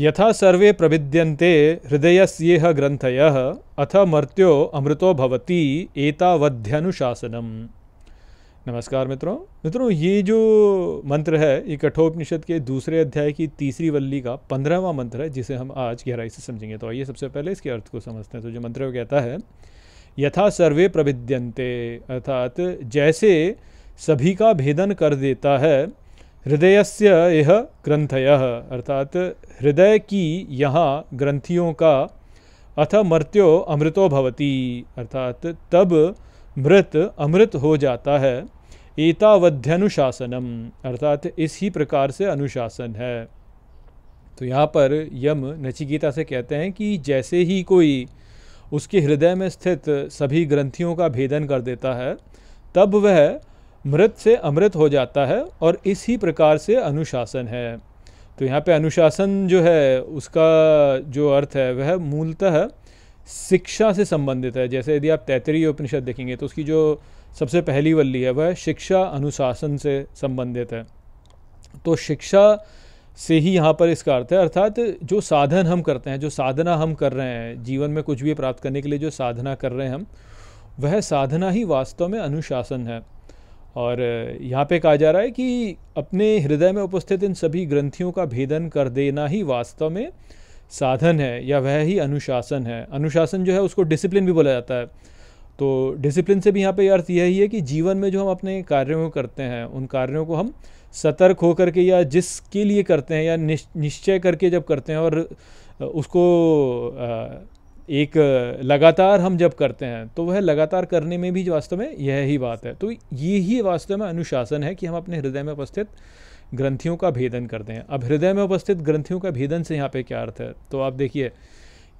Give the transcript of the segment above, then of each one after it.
यथा सर्वे प्रविद्यन्ते हृदयस्येह ग्रन्थयः अथ मर्त्यो अमृतो भवति एतावध्यनुशासनम् नमस्कार मित्रों मित्रों ये जो मंत्र है ये कठोपनिषद के दूसरे अध्याय की तीसरी वल्ली का पंद्रहवा मंत्र है जिसे हम आज गहराई से समझेंगे तो आइए सबसे पहले इसके अर्थ को समझते हैं तो जो मंत्र कहता है यथा सर्वे प्रविद्यन्ते अर्थात जैसे सभी का भेदन कर देता है हृदय से यह ग्रंथय अर्थात हृदय की यहाँ ग्रंथियों का अथ मृत्यो अमृतो भवती अर्थात तब मृत अमृत हो जाता है एतावध्यनुशासनम अर्थात इस ही प्रकार से अनुशासन है तो यहाँ पर यम नचिकेता से कहते हैं कि जैसे ही कोई उसके हृदय में स्थित सभी ग्रंथियों का भेदन कर देता है तब वह मृत से अमृत हो जाता है और इसी प्रकार से अनुशासन है तो यहाँ पे अनुशासन जो है उसका जो अर्थ है वह मूलतः शिक्षा से संबंधित है जैसे यदि आप तैतरीय उपनिषद देखेंगे तो उसकी जो सबसे पहली वल्ली है वह शिक्षा अनुशासन से संबंधित है तो शिक्षा से ही यहाँ पर इसका अर्थ है अर्थात जो साधन हम करते हैं जो साधना हम कर रहे हैं जीवन में कुछ भी प्राप्त करने के लिए जो साधना कर रहे हैं हम वह साधना ही वास्तव में अनुशासन है और यहाँ पे कहा जा रहा है कि अपने हृदय में उपस्थित इन सभी ग्रंथियों का भेदन कर देना ही वास्तव में साधन है या वह ही अनुशासन है अनुशासन जो है उसको डिसिप्लिन भी बोला जाता है तो डिसिप्लिन से भी यहाँ पे अर्थ यही है कि जीवन में जो हम अपने कार्यों को करते हैं उन कार्यों को हम सतर्क होकर के या जिसके लिए करते हैं या निश्चय करके जब करते हैं और उसको एक लगातार हम जब करते हैं तो वह लगातार करने में भी वास्तव में यह ही बात है तो ये ही वास्तव में अनुशासन है कि हम अपने हृदय में उपस्थित ग्रंथियों का भेदन करते हैं अब हृदय में उपस्थित ग्रंथियों का भेदन से यहाँ पे क्या अर्थ है तो आप देखिए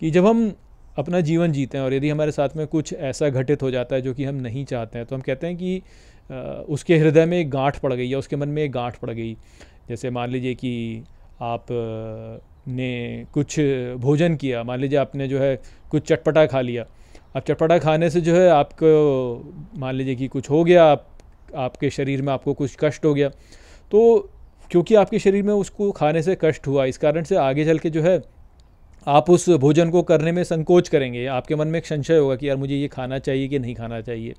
कि जब हम अपना जीवन जीते हैं और यदि हमारे साथ में कुछ ऐसा घटित हो जाता है जो कि हम नहीं चाहते हैं तो हम कहते हैं कि उसके हृदय में एक गांठ पड़ गई या उसके मन में एक गांठ पड़ गई जैसे मान लीजिए कि आप ने कुछ भोजन किया मान लीजिए आपने जो है कुछ चटपटा खा लिया अब चटपटा खाने से जो है आपको मान लीजिए कि कुछ हो गया आप आपके शरीर में आपको कुछ कष्ट हो गया तो क्योंकि आपके शरीर में उसको खाने से कष्ट हुआ इस कारण से आगे चल के जो है आप उस भोजन को करने में संकोच करेंगे आपके मन में एक संशय होगा कि यार मुझे ये खाना चाहिए कि नहीं खाना चाहिए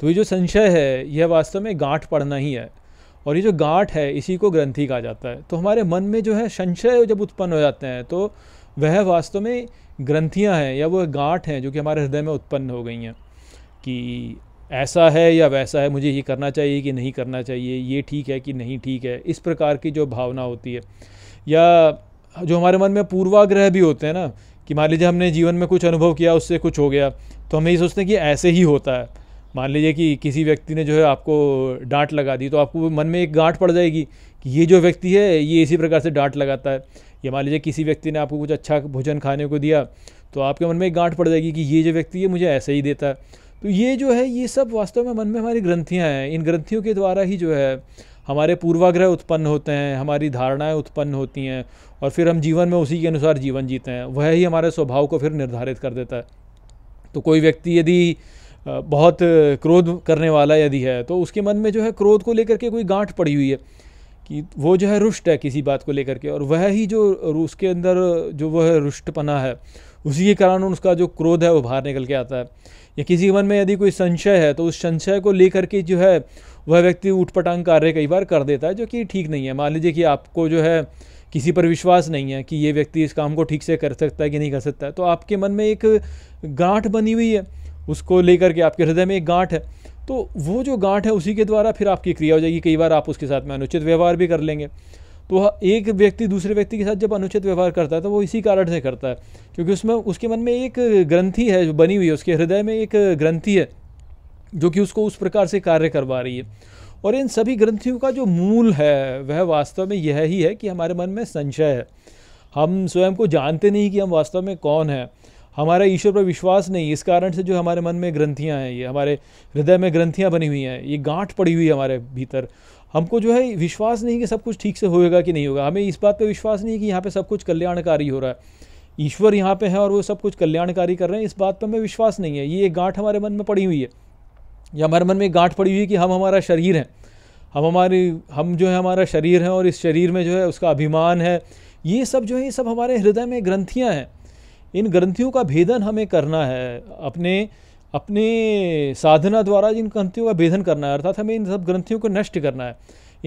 तो ये जो संशय है यह वास्तव में गांठ पड़ना ही है और ये जो गांठ है इसी को ग्रंथि कहा जाता है तो हमारे मन में जो है संशय जब उत्पन्न हो जाते हैं तो वह वास्तव में ग्रंथियाँ हैं या वो गांठ हैं जो कि हमारे हृदय में उत्पन्न हो गई हैं कि ऐसा है या वैसा है मुझे ये करना चाहिए कि नहीं करना चाहिए ये ठीक है कि नहीं ठीक है इस प्रकार की जो भावना होती है या जो हमारे मन में पूर्वाग्रह भी होते हैं ना कि मान लीजिए हमने जीवन में कुछ अनुभव किया उससे कुछ हो गया तो हम यही सोचते हैं कि ऐसे ही होता है मान लीजिए कि किसी व्यक्ति ने जो है आपको डांट लगा दी तो आपको मन में एक गांठ पड़ जाएगी कि ये जो व्यक्ति है ये इसी प्रकार से डांट लगाता है या मान लीजिए किसी व्यक्ति ने आपको कुछ अच्छा भोजन खाने को दिया तो आपके मन में एक गांठ पड़ जाएगी कि ये जो व्यक्ति है मुझे ऐसे ही देता है तो ये जो है ये सब वास्तव में मन में हमारी ग्रंथियाँ हैं इन ग्रंथियों के द्वारा ही जो है हमारे पूर्वाग्रह उत्पन्न होते हैं हमारी धारणाएं उत्पन्न होती हैं और फिर हम जीवन में उसी के अनुसार जीवन जीते हैं वह ही हमारे स्वभाव को फिर निर्धारित कर देता है तो कोई व्यक्ति यदि बहुत क्रोध करने वाला यदि है तो उसके मन में जो है क्रोध को लेकर के कोई गांठ पड़ी हुई है कि वो जो है रुष्ट है किसी बात को लेकर के और वह ही जो उसके अंदर जो वह रुष्टपना है उसी के कारण उसका जो क्रोध है वो बाहर निकल के आता है या किसी के मन में यदि कोई संशय है तो उस संशय को लेकर के जो है वह व्यक्ति उठपटांग कार्य कई बार कर देता है जो कि ठीक नहीं है मान लीजिए कि आपको जो है किसी पर विश्वास नहीं है कि ये व्यक्ति इस काम को ठीक से कर सकता है कि नहीं कर सकता है तो आपके मन में एक गांठ बनी हुई है उसको लेकर के आपके हृदय में एक गांठ है तो वो जो गांठ है उसी के द्वारा फिर आपकी क्रिया हो जाएगी कई बार आप उसके साथ में अनुचित व्यवहार भी कर लेंगे तो एक व्यक्ति दूसरे व्यक्ति के साथ जब अनुचित व्यवहार करता है तो वो इसी कारण से करता है क्योंकि उसमें उसके मन में एक ग्रंथि है जो बनी हुई है उसके हृदय में एक ग्रंथि है जो कि उसको उस प्रकार से कार्य करवा रही है और इन सभी ग्रंथियों का जो मूल है वह वास्तव में यह ही है कि हमारे मन में संशय है हम स्वयं को जानते नहीं कि हम वास्तव में कौन हैं हमारा ईश्वर पर विश्वास नहीं इस कारण से जो हमारे मन में ग्रंथियाँ हैं ये हमारे हृदय में ग्रंथियाँ बनी हुई हैं ये गांठ पड़ी हुई है हमारे भीतर हमको जो है विश्वास नहीं कि सब कुछ ठीक से होएगा कि नहीं होगा हमें इस बात पर विश्वास नहीं कि यहाँ पर सब कुछ कल्याणकारी हो रहा है ईश्वर यहाँ पे है और वो सब कुछ कल्याणकारी कर रहे हैं इस बात पर हमें विश्वास नहीं है ये एक गांठ हमारे मन में पड़ी हुई है या हमारे मन में एक गांठ पड़ी हुई है कि हम हमारा शरीर हैं हम हमारी हम जो है हमारा शरीर है और इस शरीर में जो है उसका अभिमान है ये सब जो है ये सब हमारे हृदय में ग्रंथियाँ हैं इन ग्रंथियों का भेदन हमें करना है अपने अपने साधना द्वारा इन ग्रंथियों का भेदन करना है अर्थात हमें इन सब ग्रंथियों को नष्ट करना है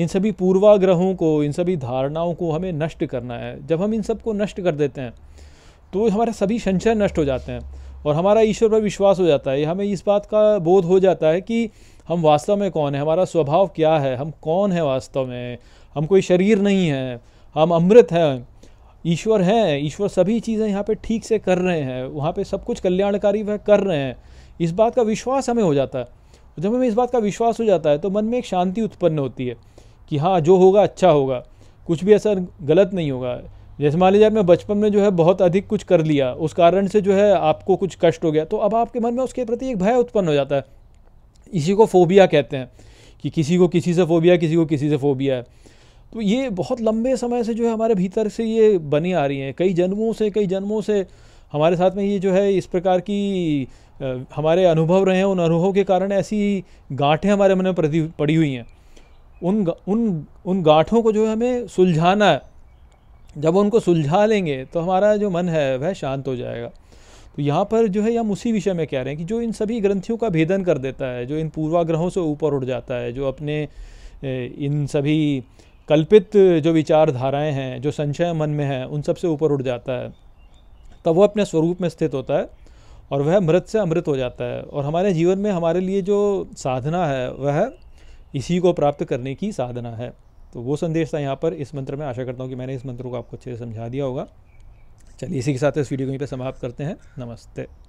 इन सभी पूर्वाग्रहों को इन सभी धारणाओं को हमें नष्ट करना है जब हम इन सब को नष्ट कर देते हैं तो हमारे सभी संशय नष्ट हो जाते हैं और हमारा ईश्वर पर विश्वास हो जाता है हमें इस बात का बोध हो जाता है कि हम वास्तव में कौन है हमारा स्वभाव क्या है हम कौन है वास्तव में हम कोई शरीर नहीं है हम अमृत हैं ईश्वर हैं ईश्वर सभी चीज़ें यहाँ पे ठीक से कर रहे हैं वहाँ पे सब कुछ कल्याणकारी वह कर रहे हैं इस बात का विश्वास हमें हो जाता है जब हमें इस बात का विश्वास हो जाता है तो मन में एक शांति उत्पन्न होती है कि हाँ जो होगा अच्छा होगा कुछ भी ऐसा गलत नहीं होगा जैसे मान लीजिए मैं बचपन में जो है बहुत अधिक कुछ कर लिया उस कारण से जो है आपको कुछ कष्ट हो गया तो अब आपके मन में उसके प्रति एक भय उत्पन्न हो जाता है इसी को फोबिया कहते हैं कि किसी को किसी से फोबिया किसी को किसी से फोबिया है तो ये बहुत लंबे समय से जो है हमारे भीतर से ये बनी आ रही हैं कई जन्मों से कई जन्मों से हमारे साथ में ये जो है इस प्रकार की हमारे अनुभव रहे हैं उन अनुभव के कारण ऐसी गांठें हमारे मन में पड़ी हुई हैं उन उन उन गांठों को जो है हमें सुलझाना है जब उनको सुलझा लेंगे तो हमारा जो मन है वह शांत हो जाएगा तो यहाँ पर जो है हम उसी विषय में कह रहे हैं कि जो इन सभी ग्रंथियों का भेदन कर देता है जो इन पूर्वाग्रहों से ऊपर उठ जाता है जो अपने इन सभी कल्पित जो विचारधाराएं हैं जो संशय मन में हैं उन सबसे ऊपर उठ जाता है तब वह अपने स्वरूप में स्थित होता है और वह मृत से अमृत हो जाता है और हमारे जीवन में हमारे लिए जो साधना है वह इसी को प्राप्त करने की साधना है तो वो संदेश था यहाँ पर इस मंत्र में आशा करता हूँ कि मैंने इस मंत्र को आपको अच्छे से समझा दिया होगा चलिए इसी के साथ इस वीडियो को यहीं पर समाप्त करते हैं नमस्ते